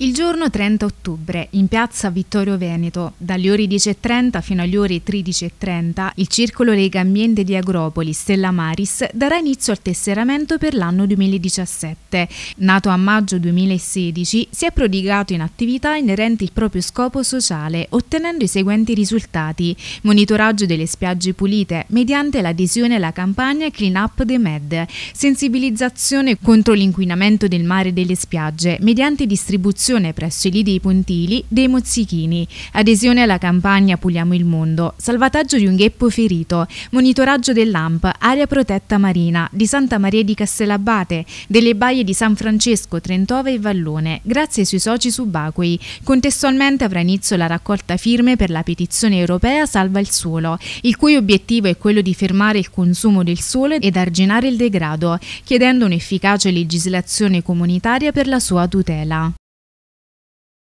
Il giorno 30 ottobre, in piazza Vittorio Veneto, dalle ore 10.30 fino alle ore 13.30, il Circolo Lega Ambiente di Agropoli, Stella Maris, darà inizio al tesseramento per l'anno 2017. Nato a maggio 2016, si è prodigato in attività inerenti il proprio scopo sociale, ottenendo i seguenti risultati. Monitoraggio delle spiagge pulite, mediante l'adesione alla campagna Clean Up the Med, sensibilizzazione contro l'inquinamento del mare e delle spiagge, mediante distribuzione produzione presso i lidi Pontili dei mozzichini, adesione alla campagna Puliamo il Mondo, salvataggio di un gheppo ferito, monitoraggio dell'AMP, area protetta marina, di Santa Maria di Castellabate, delle baie di San Francesco, Trentova e Vallone, grazie ai suoi soci subacquei. Contestualmente avrà inizio la raccolta firme per la petizione europea Salva il suolo, il cui obiettivo è quello di fermare il consumo del suolo ed arginare il degrado, chiedendo un'efficace legislazione comunitaria per la sua tutela.